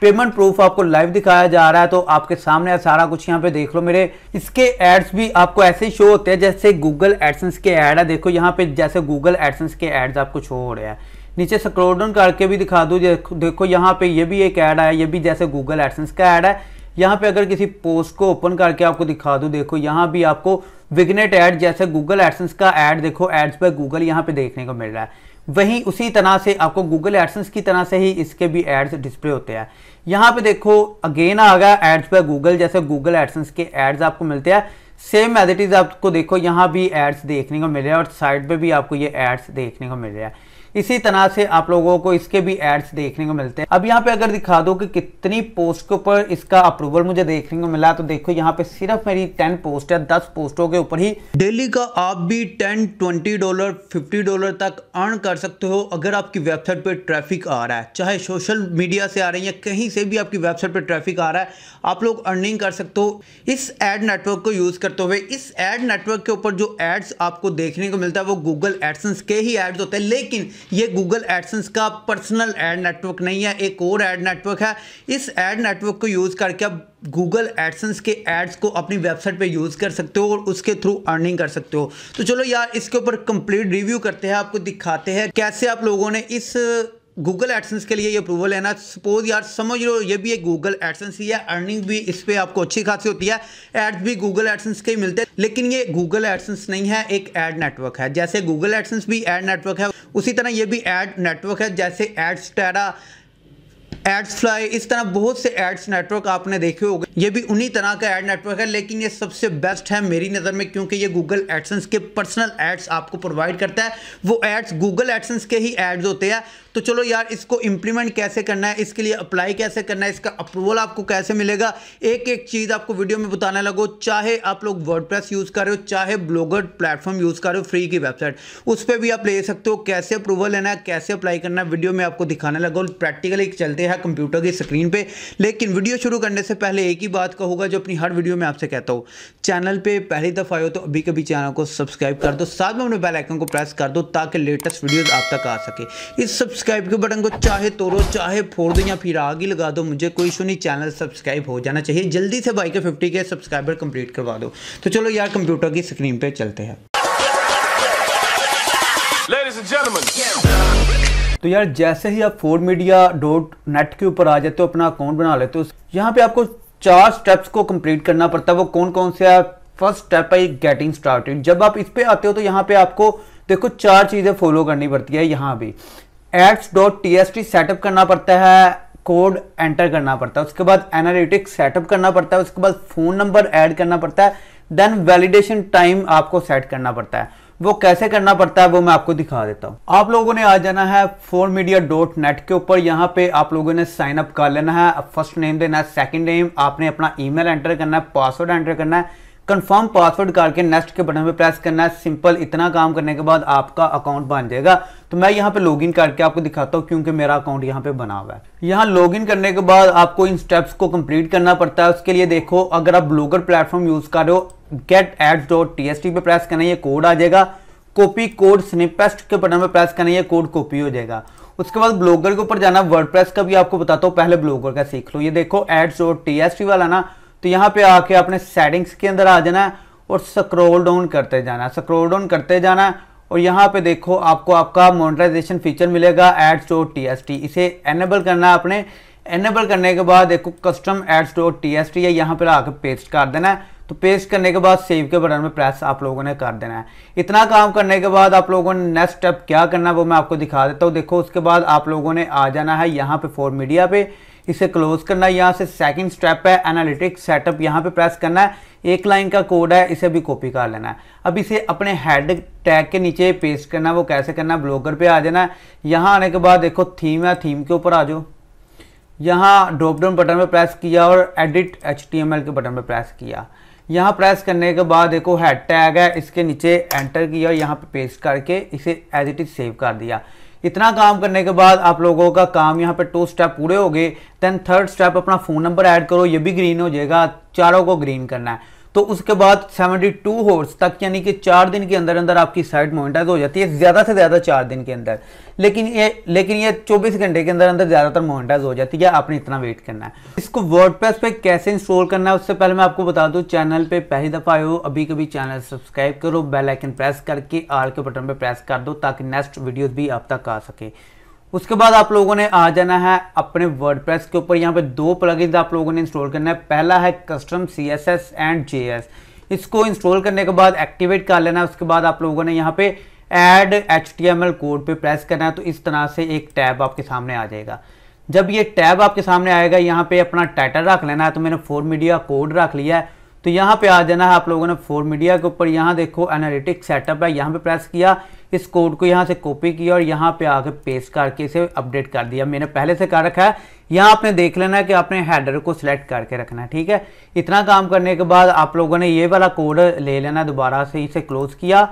payment proof आपको live दिखाया जा रहा है तो आपके सामने सारा कुछ यहाँ पे देख लो मेरे इसके एड्स भी आपको ऐसे ही शो होते हैं जैसे गूगल एडसेंस के ऐड है देखो यहाँ पे जैसे गूगल एडसेंस के एड्स आपको शो हो रहे हैं नीचे स्क्रोडन करके भी दिखा दो देखो यहाँ पे ये भी एक ऐड आया ये भी जैसे गूगल एडसेंस का ऐड है यहाँ पे अगर किसी पोस्ट को ओपन करके आपको दिखा दो देखो यहाँ भी आपको विग्नेट ऐड जैसे गूगल एडसेंस का ऐड देखो एड्स पर गूगल यहाँ पे देखने को मिल रहा है वहीं उसी तरह से आपको गूगल एडसेंस की तरह से ही इसके भी एड्स डिस्प्ले होते हैं यहाँ पे देखो अगेन आ गया एड्स पर गूगल जैसे गूगल एडसेंस के एड्स आपको मिलते हैं सेम एज इट इज़ आपको देखो यहाँ भी एड्स देखने को मिल रहा है और साइड पे भी आपको ये एड्स देखने को मिल रहा है इसी तरह से आप लोगों को इसके भी एड्स देखने को मिलते हैं अब यहाँ पे अगर दिखा दो कि कितनी पोस्ट के ऊपर इसका अप्रूवल मुझे देखने को मिला तो देखो यहाँ पे सिर्फ मेरी टेन पोस्ट या दस पोस्टों के ऊपर ही डेली का आप भी ten twenty dollar fifty dollar तक अर्न कर सकते हो अगर आपकी वेबसाइट पर ट्रैफिक आ रहा है चाहे सोशल मीडिया से आ रही है कहीं से भी आपकी वेबसाइट पर ट्रैफिक आ रहा है आप लोग अर्निंग कर सकते हो इस एड नेटवर्क को यूज़ करते हुए इस एड नेटवर्क के ऊपर जो एड्स आपको देखने को मिलता है वो गूगल एडसेंस के ही एड्स होते हैं लेकिन ये गूगल एडसेंस का पर्सनल एड नेटवर्क नहीं है एक और एड नेटवर्क है इस एड नेटवर्क को यूज़ करके आप गूगल एडसेंस के एड्स को अपनी वेबसाइट पे यूज़ कर सकते हो और उसके थ्रू अर्निंग कर सकते हो तो चलो यार इसके ऊपर कंप्लीट रिव्यू करते हैं आपको दिखाते हैं कैसे आप लोगों ने इस गूगल एडसेंस के लिए ये अप्रूवल है ना सपोज यार समझ लो ये भी एक गूगल एडसेंस ही है अर्निंग भी इस पर आपको अच्छी खासी होती है एड्स भी गूगल एडसेंस के ही मिलते हैं लेकिन ये गूगल एडसेंस नहीं है एक एड नेटवर्क है जैसे गूगल एडसेंस भी एड नेटवर्क है उसी तरह ये भी एड नेटवर्क है जैसे एड्स टेरा एड्स फ्लाई इस तरह बहुत से एड्स नेटवर्क आपने देखे होंगे ये भी उन्हीं तरह का एड नेटवर्क है लेकिन ये सबसे बेस्ट है मेरी नज़र में क्योंकि ये गूगल एडसेंस के पर्सनल एड्स आपको प्रोवाइड करता है वो एड्स गूगल एडसेंस के ही एड्स होते हैं तो चलो यार इसको इंप्लीमेंट कैसे करना है इसके लिए अप्लाई कैसे करना है इसका अप्रूवल आपको कैसे मिलेगा एक एक चीज़ आपको वीडियो में बताने लगो चाहे आप लोग वर्ड यूज़ कर रहे हो चाहे ब्लॉगर प्लेटफॉर्म यूज़ कर रहे हो फ्री की वेबसाइट उस पर भी आप ले सकते हो कैसे अप्रूवल लेना है कैसे अप्लाई करना है वीडियो में आपको दिखाने लगा प्रैक्टिकली चलते हैं कंप्यूटर की स्क्रीन पर लेकिन वीडियो शुरू करने से पहले एक ही बात कहूँगा जो अपनी हर वीडियो में आपसे कहता हूँ चैनल पर पहली दफ़ा हो तो अभी कभी चैनल को सब्सक्राइब कर दो साथ में अपने बेलाइकन को प्रेस कर दो ताकि लेटेस्ट वीडियो आप तक आ सके इस सब्सक्राइब सब्सक्राइब के बटन को चाहे तोड़ो चाहे फोड़ दो या फिर आग ही लगा दो मुझे कोई इशू नहीं चैनल सब्सक्राइब हो जाना चाहिए जल्दी से के फिफ्टी के सब्सक्राइबर कंप्लीट करवा दो तो चलो यार कंप्यूटर की स्क्रीन पे चलते हैं तो यार जैसे ही आप फोर मीडिया डॉट नेट के ऊपर आ जाते हो अपना अकाउंट बना लेते हो यहाँ पे आपको चार स्टेप्स को कंप्लीट करना पड़ता है वो कौन कौन से है फर्स्ट स्टेप है गेटिंग स्टार्टेड जब आप इस पे आते हो तो यहाँ पे आपको देखो चार चीज़ें फॉलो करनी पड़ती है यहाँ भी ads dot T S T setup करना पड़ता है कोड एंटर करना पड़ता है उसके बाद एनालिटिक्स सेटअप करना पड़ता है उसके बाद फ़ोन नंबर ऐड करना पड़ता है देन वैलिडेशन टाइम आपको सेट करना पड़ता है वो कैसे करना पड़ता है वो मैं आपको दिखा देता हूँ आप लोगों ने आ जाना है फोर मीडिया डॉट नेट के ऊपर यहाँ पे आप लोगों ने साइन अप कर लेना है फर्स्ट नेम देना है सेकंड नेम आपने अपना ईमेल एंटर करना है पासवर्ड एंटर करना है कंफर्म पासवर्ड करके नेक्स्ट के बटन पे प्रेस करना है सिंपल इतना काम करने के बाद आपका अकाउंट बन जाएगा तो मैं यहाँ पे लॉगिन करके आपको दिखाता हूँ क्योंकि मेरा अकाउंट यहाँ पे बना हुआ है यहाँ लॉगिन करने के बाद आपको इन स्टेप्स को कंप्लीट करना पड़ता है उसके लिए देखो अगर आप ब्लॉगर प्लेटफॉर्म यूज कर रहे हो get ads dot T S T पे प्रेस करना ये कोड आ जाएगा कॉपी कोड स्निपेस्ट के बटन पर प्रेस करना ये कोड कॉपी हो जाएगा उसके बाद ब्लॉगर के ऊपर जाना वर्ड का भी आपको बताता हूँ पहले ब्लॉगर का सीख लो ये देखो ads dot T S T वाला ना तो यहाँ पे आके अपने सेटिंग्स के अंदर आ जाना है और स्क्रोल डाउन करते जाना है स्क्रोल डाउन करते जाना है और यहाँ पे देखो आपको आपका मोनेटाइजेशन फीचर मिलेगा एड स्टोर टी इसे एनेबल करना है अपने एनेबल करने के बाद देखो custom ad store T S T है यहाँ पर आकर पेस्ट कर देना है तो पेस्ट करने के बाद सेव के बटन में प्रेस आप लोगों ने कर देना है इतना काम करने के बाद आप लोगों ने नेक्स्ट स्टेप क्या करना है वो मैं आपको दिखा देता हूँ देखो उसके बाद आप लोगों ने आ जाना है यहाँ पे फोर मीडिया पे इसे क्लोज करना है यहाँ से सेकंड स्टेप है एनालिटिक सेटअप यहाँ पे प्रेस करना है एक लाइन का कोड है इसे भी कॉपी कर लेना है अब इसे अपने हेड टैग के नीचे पेस्ट करना है वो कैसे करना है ब्लॉगर पे आ जाना है यहाँ आने के बाद देखो थीम है थीम के ऊपर आ जाओ यहाँ ड्रॉप डाउन बटन पर प्रेस किया और एडिट एच के बटन पर प्रेस किया यहाँ प्रेस करने के बाद देखो हेड टैग है इसके नीचे एंटर किया और यहाँ पर पेस्ट करके इसे एज इट इज सेव कर दिया इतना काम करने के बाद आप लोगों का काम यहाँ पे टू स्टेप पूरे हो गए देन थर्ड स्टेप अपना फ़ोन नंबर ऐड करो ये भी ग्रीन हो जाएगा चारों को ग्रीन करना है तो उसके बाद 72 होर्स तक यानी कि चार दिन के अंदर अंदर आपकी साइट मोनिटाइज हो जाती है ज़्यादा से ज़्यादा चार दिन के अंदर लेकिन ये लेकिन ये 24 घंटे के अंदर अंदर ज़्यादातर मोनिटाइज हो जाती है आपने इतना वेट करना है इसको वर्डप्रेस पे कैसे इंस्टॉल करना है उससे पहले मैं आपको बता दूँ चैनल पर पहली दफ़ा आए हो अभी कभी चैनल सब्सक्राइब करो बेलाइकन प्रेस करके आल के बटन पर प्रेस कर दो ताकि नेक्स्ट वीडियोज़ भी आप तक आ सके उसके बाद आप लोगों ने आ जाना है अपने वर्ड के ऊपर यहाँ पे दो प्लगइन्स आप लोगों ने इंस्टॉल करना है पहला है custom C S S and J S इसको इंस्टॉल करने के बाद एक्टिवेट कर लेना है उसके बाद आप लोगों ने यहाँ पे add H T M L code पर प्रेस करना है तो इस तरह से एक टैब आपके सामने आ जाएगा जब ये टैब आपके सामने आएगा यहाँ पे अपना टाइटल रख लेना है तो मैंने फोर मीडिया कोड रख लिया है तो यहाँ पे आ जाना है आप लोगों ने फोर मीडिया के ऊपर यहाँ देखो एनालिटिक सेटअप है यहाँ पे प्रेस किया इस कोड को यहाँ से कॉपी किया और यहाँ पे आके पेस्ट करके इसे अपडेट कर दिया मैंने पहले से कर रखा है यहाँ आपने देख लेना है कि आपने हेडर को सिलेक्ट करके रखना है ठीक है इतना काम करने के बाद आप लोगों ने ये वाला कोड ले लेना है दोबारा से इसे क्लोज किया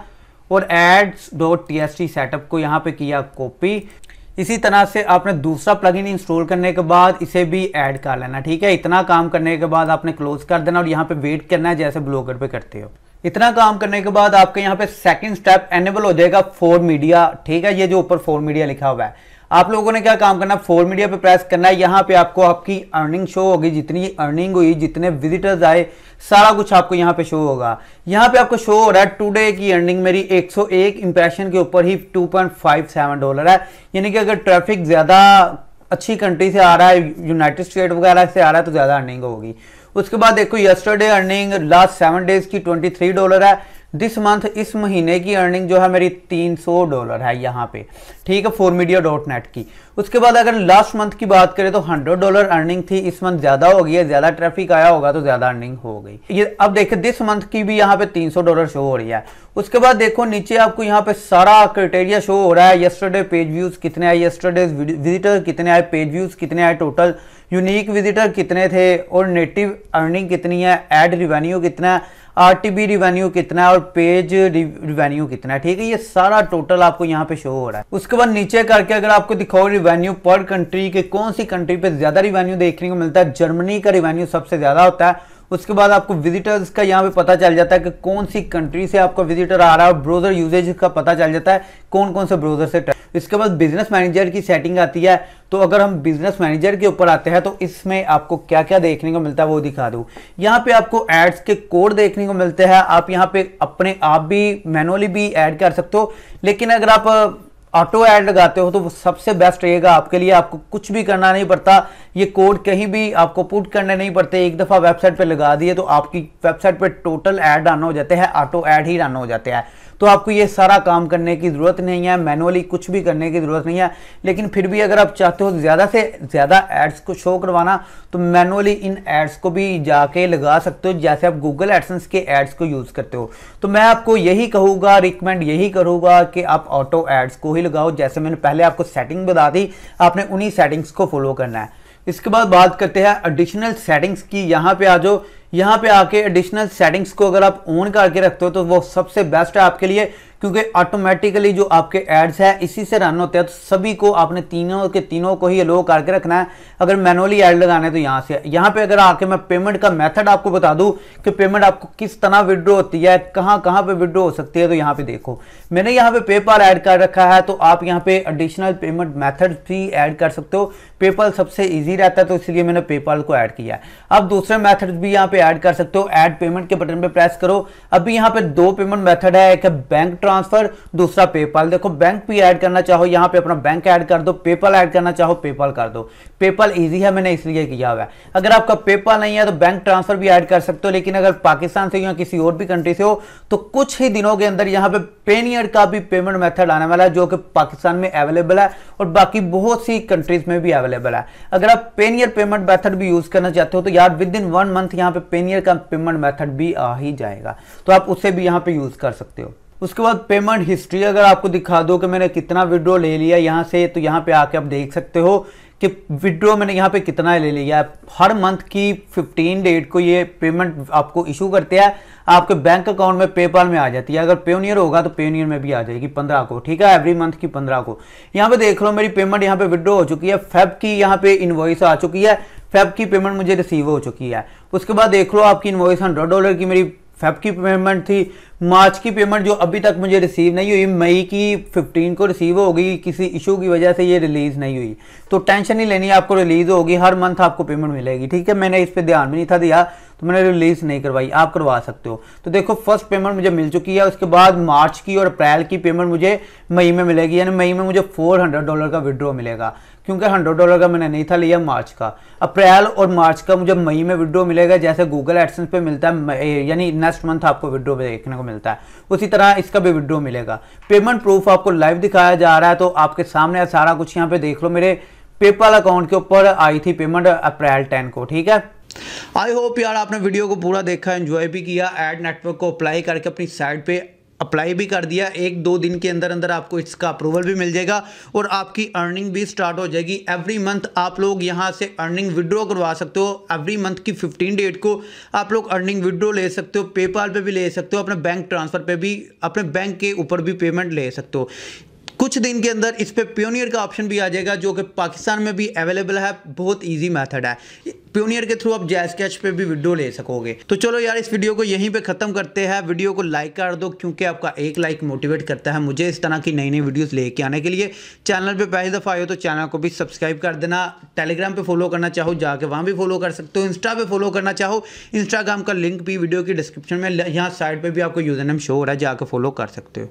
और ads dot T S T setup को यहाँ पे किया कॉपी इसी तरह से आपने दूसरा प्लगइन इंस्टॉल करने के बाद इसे भी ऐड कर लेना ठीक है इतना काम करने के बाद आपने क्लोज कर देना और यहाँ पे वेट करना है जैसे ब्लॉगर पे करते हो इतना काम करने के बाद आपके यहाँ पे सेकंड स्टेप एनेबल हो जाएगा फोर मीडिया ठीक है ये जो ऊपर फोर मीडिया लिखा हुआ है आप लोगों ने क्या काम करना फोर मीडिया पे प्रेस करना है यहाँ पे आपको आपकी अर्निंग शो होगी जितनी अर्निंग हुई जितने विजिटर्स आए सारा कुछ आपको यहाँ पे शो होगा यहाँ पे आपको शो हो रहा है टुडे की अर्निंग मेरी 101 इंप्रेशन के ऊपर ही 2.57 डॉलर है यानी कि अगर ट्रैफिक ज़्यादा अच्छी कंट्री से आ रहा है यूनाइटेड स्टेट वगैरह से आ रहा है तो ज़्यादा अर्निंग होगी उसके बाद देखो yesterday earning last seven days की ट्वेंटी डॉलर है दिस मंथ इस महीने की अर्निंग जो है मेरी 300 डॉलर है यहाँ पे ठीक है फोर मीडिया डॉट नेट की उसके बाद अगर लास्ट मंथ की बात करें तो 100 डॉलर अर्निंग थी इस मंथ ज़्यादा हो गई है ज़्यादा ट्रैफिक आया होगा तो ज़्यादा अर्निंग हो गई ये अब देखिए दिस मंथ की भी यहाँ पे 300 डॉलर शो हो रही है उसके बाद देखो नीचे आपको यहाँ पे सारा क्राइटेरिया शो हो रहा है यस्टरडे पेज व्यूज़ कितने आए यस्टरडे विजिटर कितने आए पेज व्यूज़ कितने आए टोटल यूनिक विजिटर कितने थे और नेटिव अर्निंग कितनी है एड रिवेन्यू कितना है आरटीबी रिवेन्यू कितना है और पेज रिवेन्यू कितना है ठीक है ये सारा टोटल आपको यहाँ पे शो हो रहा है उसके बाद नीचे करके अगर आपको दिखाओ रिवेन्यू पर कंट्री के कौन सी कंट्री पे ज्यादा रिवेन्यू देखने को मिलता है जर्मनी का रिवेन्यू सबसे ज्यादा होता है उसके बाद आपको विजिटर्स का यहाँ पे पता चल जाता है कि कौन सी कंट्री से आपका विजिटर आ रहा है और ब्रोजर यूजेज का पता चल जाता है कौन कौन से ब्रोजर से इसके बाद बिजनेस मैनेजर की सेटिंग आती है तो अगर हम बिजनेस मैनेजर के ऊपर आते हैं तो इसमें आपको क्या क्या देखने को मिलता है वो दिखा दूँ यहाँ पे आपको एड्स के कोड देखने को मिलते हैं आप यहाँ पे अपने आप भी मैनुअली भी ऐड कर सकते हो लेकिन अगर आप ऑटो ऐड लगाते हो तो सबसे बेस्ट रहेगा आपके लिए आपको कुछ भी करना नहीं पड़ता ये कोड कहीं भी आपको पुट करने नहीं पड़ते एक दफ़ा वेबसाइट पे लगा दिए तो आपकी वेबसाइट पे टोटल ऐड रन हो जाते हैं ऑटो ऐड ही रन हो जाते हैं तो आपको ये सारा काम करने की ज़रूरत नहीं है मैनुअली कुछ भी करने की ज़रूरत नहीं है लेकिन फिर भी अगर आप चाहते हो ज़्यादा से ज़्यादा एड्स को शो करवाना तो मैनुअली इन एड्स को भी जाके लगा सकते हो जैसे आप गूगल एडसेंस के एड्स को यूज़ करते हो तो मैं आपको यही कहूँगा रिकमेंड यही करूँगा कि आप ऑटो एड्स को ही लगाओ जैसे मैंने पहले आपको सेटिंग बता दी आपने उन्हीं सेटिंग्स को फॉलो करना है इसके बाद बात करते हैं एडिशनल सेटिंग्स की यहाँ पे आ जाओ यहाँ पे आके एडिशनल सेटिंग्स को अगर आप ऑन करके रखते हो तो वो सबसे बेस्ट है आपके लिए क्योंकि ऑटोमेटिकली जो आपके एड्स है इसी से रन होते हैं तो सभी को आपने तीनों के तीनों को ही अलो करके रखना है अगर मैनुअली एड लगाना है तो यहाँ से यहाँ पे अगर आके मैं पेमेंट का मेथड आपको बता दूँ कि पेमेंट आपको किस तरह विड्रो होती है कहाँ कहाँ पे विड्रो हो सकती है तो यहाँ पे देखो मैंने यहाँ पे पेपाल ऐड कर रखा है तो आप यहाँ पे एडिशनल पेमेंट मैथड भी ऐड कर सकते हो पेपाल सबसे ईजी रहता है तो इसलिए मैंने पेपाल को ऐड किया अब दूसरे मैथड भी यहाँ पे ऐड कर सकते हो एड पेमेंट के बटन पर प्रेस करो अभी यहाँ पे दो पेमेंट मैथड है एक बैंक ट्रांस ट्रांसफर दूसरा पेपल देखो बैंक भी ऐड करना चाहो यहाँ पे अपना बैंक ऐड कर दो पेपल ऐड करना चाहो पेपल कर दो पेपल इजी है मैंने इसलिए किया हुआ है अगर आपका पेपल नहीं है तो बैंक ट्रांसफर भी ऐड कर सकते हो लेकिन अगर पाकिस्तान से या किसी और भी कंट्री से हो तो कुछ ही दिनों के अंदर यहाँ पे पेनियर का भी पेमेंट मेथड आने वाला है जो कि पाकिस्तान में अवेलेबल है और बाकी बहुत सी कंट्रीज में भी अवेलेबल है अगर आप पेनियर पेमेंट मैथड भी यूज करना चाहते हो तो यार विद इन वन मंथ यहाँ पे पेनियर का पेमेंट मैथड भी आ ही जाएगा तो आप उसे भी यहाँ पे यूज कर सकते हो उसके बाद पेमेंट हिस्ट्री अगर आपको दिखा दो कि मैंने कितना विड्रो ले लिया यहाँ से तो यहाँ पे आके आप देख सकते हो कि विड्रो मैंने यहाँ पे कितना ले लिया हर मंथ की 15 डेट को ये पेमेंट आपको इशू करते हैं आपके बैंक अकाउंट में पेपाल में आ जाती है अगर पेनियर होगा तो पेनियर में भी आ जाएगी पंद्रह को ठीक है एवरी मंथ की पंद्रह को यहाँ पे देख लो मेरी पेमेंट यहाँ पे विड्रो हो चुकी है फेब की यहाँ पे इन्वॉइस आ चुकी है फेब की पेमेंट मुझे रिसीव हो चुकी है उसके बाद देख लो आपकी इन्वॉइस हंड्रेड डॉलर की मेरी फेब की पेमेंट थी मार्च की पेमेंट जो अभी तक मुझे रिसीव नहीं हुई मई की 15 को रिसीव होगी किसी इशू की वजह से ये रिलीज़ नहीं हुई तो टेंशन नहीं लेनी आपको रिलीज़ होगी हर मंथ आपको पेमेंट मिलेगी ठीक है मैंने इस पर ध्यान भी नहीं था दिया तो मैंने रिलीज नहीं करवाई आप करवा सकते हो तो देखो फर्स्ट पेमेंट मुझे मिल चुकी है उसके बाद मार्च की और अप्रैल की पेमेंट मुझे मई में मिलेगी यानी मई में मुझे फोर हंड्रेड डॉलर का विड्रॉ मिलेगा क्योंकि हंड्रेड डॉलर का मैंने नहीं था लिया मार्च का अप्रैल और मार्च का मुझे मई में विड्रो मिलेगा जैसे गूगल एडसेंस पे मिलता है यानी नेक्स्ट मंथ आपको विड्रो देखने को मिलता है उसी तरह इसका भी विड्रो मिलेगा पेमेंट प्रूफ आपको लाइव दिखाया जा रहा है तो आपके सामने सारा कुछ यहाँ पे देख लो मेरे पेपाल अकाउंट के ऊपर आई थी पेमेंट अप्रैल टेन को ठीक है आई होप यार आपने वीडियो को पूरा देखा एंजॉय भी किया एड नेटवर्क को अप्लाई करके अपनी साइट पे अप्लाई भी कर दिया एक दो दिन के अंदर अंदर आपको इसका अप्रूवल भी मिल जाएगा और आपकी अर्निंग भी स्टार्ट हो जाएगी एवरी मंथ आप लोग यहाँ से अर्निंग विड्रॉ करवा सकते हो एवरी मंथ की 15 डेट को आप लोग अर्निंग विड्रॉ ले सकते हो पेपाल पे भी ले सकते हो अपने बैंक ट्रांसफ़र पे भी अपने बैंक के ऊपर भी पेमेंट ले सकते हो कुछ दिन के अंदर इस पर प्योनियर का ऑप्शन भी आ जाएगा जो कि पाकिस्तान में भी अवेलेबल है बहुत ईजी मैथड है प्योनियर के थ्रू आप जैस कैच पर भी वीडियो ले सकोगे तो चलो यार इस वीडियो को यहीं पे ख़त्म करते हैं वीडियो को लाइक कर दो क्योंकि आपका एक लाइक मोटिवेट करता है मुझे इस तरह की नई नई वीडियोस लेके आने के लिए चैनल पे पहली दफ़ा आए हो तो चैनल को भी सब्सक्राइब कर देना टेलीग्राम पे फॉलो करना चाहो जाके वहाँ भी फॉलो कर सकते हो इंस्टा पर फॉलो करना चाहो इंस्टाग्राम का लिंक भी वीडियो की डिस्क्रिप्शन में यहाँ साइड पर भी आपको यूजर नेम शो हो रहा है जाकर फॉलो कर सकते हो